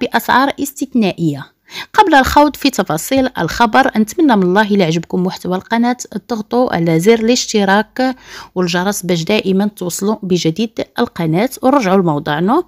بأسعار استثنائية قبل الخوض في تفاصيل الخبر نتمنى من الله إلا عجبكم محتوى القناة تضغطوا على زر الاشتراك والجرس باش دائما توصلوا بجديد القناة ورجعوا لموضوعنا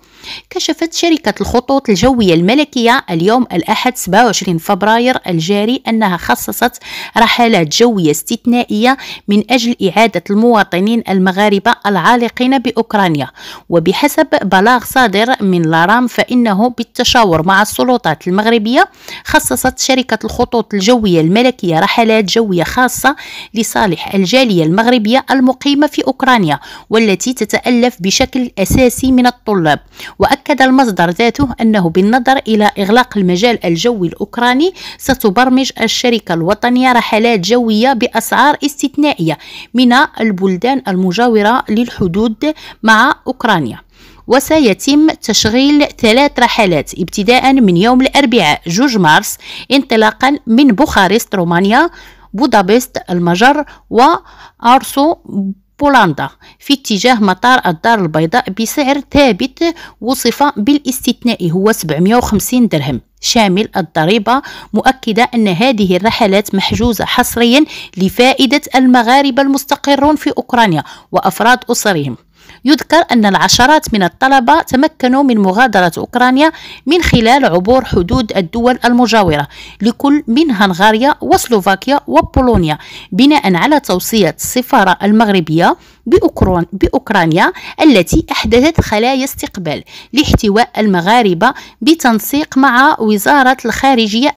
كشفت شركة الخطوط الجوية الملكية اليوم الأحد 27 فبراير الجاري أنها خصصت رحلات جوية استثنائية من أجل إعادة المواطنين المغاربة العالقين بأوكرانيا وبحسب بلاغ صادر من لارام فإنه بالتشاور مع السلطات المغربية خصصت شركة الخطوط الجوية الملكية رحلات جوية خاصة لصالح الجالية المغربية المقيمة في أوكرانيا والتي تتألف بشكل أساسي من الطلاب وأكد المصدر ذاته أنه بالنظر إلى إغلاق المجال الجوي الأوكراني ستبرمج الشركة الوطنية رحلات جوية بأسعار استثنائية من البلدان المجاورة للحدود مع أوكرانيا وسيتم تشغيل ثلاث رحلات ابتداء من يوم الأربعاء جوج مارس انطلاقا من بوخارست رومانيا بودابست المجر وأرسو بولندا في اتجاه مطار الدار البيضاء بسعر ثابت وصف بالاستثنائي هو 750 درهم شامل الضريبة مؤكدة أن هذه الرحلات محجوزة حصريا لفائدة المغاربة المستقرون في أوكرانيا وأفراد أسرهم يذكر أن العشرات من الطلبة تمكنوا من مغادرة أوكرانيا من خلال عبور حدود الدول المجاورة لكل من هنغاريا وسلوفاكيا وبولونيا بناء على توصية السفارة المغربية بأوكرانيا التي أحدثت خلايا استقبال لاحتواء المغاربة بتنسيق مع وزارة الخارجية